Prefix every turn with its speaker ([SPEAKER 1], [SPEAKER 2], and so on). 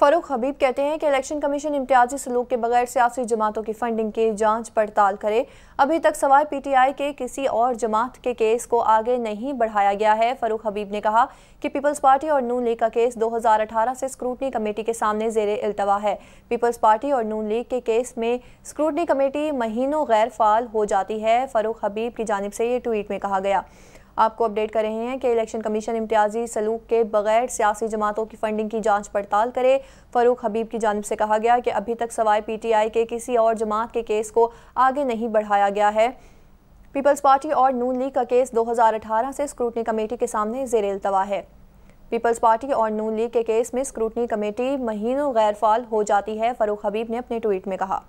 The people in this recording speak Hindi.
[SPEAKER 1] फारूक हबीब कहते हैं कि इलेक्शन कमीशन इम्तियाजी सलूक के बगैर सियासी जमातों की फंडिंग की जांच पड़ताल करे अभी तक टी पीटीआई के किसी और जमात के केस को आगे नहीं बढ़ाया गया है फारूक हबीब ने कहा कि पीपल्स पार्टी और नून लीग का केस 2018 से स्क्रूटनी कमेटी के सामने जेर अल्तवा है पीपल्स पार्टी और नून लीग के केस में स्क्रूटनी कमेटी महीनों गैर फाल हो जाती है फारूक हबीब की जानब से ये ट्वीट में कहा गया आपको अपडेट कर रहे हैं कि इलेक्शन कमीशन इम्तियाजी सलूक के बगैर सियासी जमातों की फंडिंग की जाँच पड़ताल करे फरूख हबीब की जानब से कहा गया कि अभी तक सवाए पी टी आई के किसी और जमात के केस को आगे नहीं बढ़ाया गया है पीपल्स पार्टी और नून लीग का केस अठारह से स्क्रूटनी कमेटी के सामने जेर अल्तवा है पीपल्स पार्टी और नून लीग के केस में स्क्रूटनी कमेटी महीनों गैरफाल हो जाती है फरूख हबीब ने अपने ट्वीट में कहा